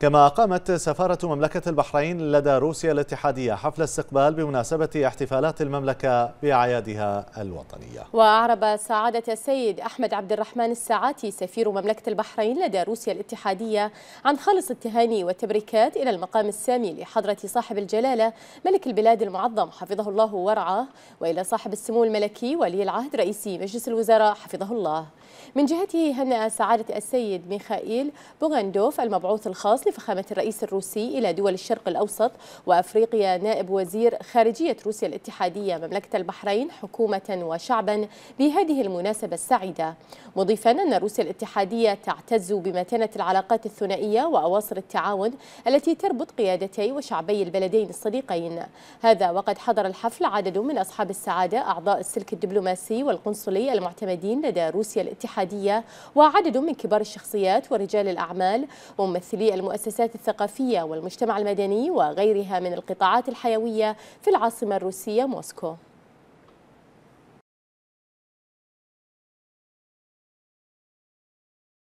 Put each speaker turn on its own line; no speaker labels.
كما أقامت سفارة مملكة البحرين لدى روسيا الاتحادية حفل استقبال بمناسبة احتفالات المملكة بأعيادها الوطنية
وأعرب سعادة السيد أحمد عبد الرحمن الساعاتي سفير مملكة البحرين لدى روسيا الاتحادية عن خالص التهاني والتبريكات إلى المقام السامي لحضرة صاحب الجلالة ملك البلاد المعظم حفظه الله ورعاه وإلى صاحب السمو الملكي ولي العهد رئيس مجلس الوزراء حفظه الله من جهته هنأ سعادة السيد ميخائيل بوغندوف المبعوث الخاص فخامة الرئيس الروسي إلى دول الشرق الأوسط وأفريقيا نائب وزير خارجية روسيا الاتحادية مملكة البحرين حكومة وشعبا بهذه المناسبة السعيدة مضيفا أن روسيا الاتحادية تعتز بمتانة العلاقات الثنائية وأواصر التعاون التي تربط قيادتي وشعبي البلدين الصديقين هذا وقد حضر الحفل عدد من أصحاب السعادة أعضاء السلك الدبلوماسي والقنصلي المعتمدين لدى روسيا الاتحادية وعدد من كبار الشخصيات ورجال الأعمال وممثلي المؤسسات المؤسسات الثقافية والمجتمع المدني وغيرها من القطاعات الحيوية في العاصمة الروسية موسكو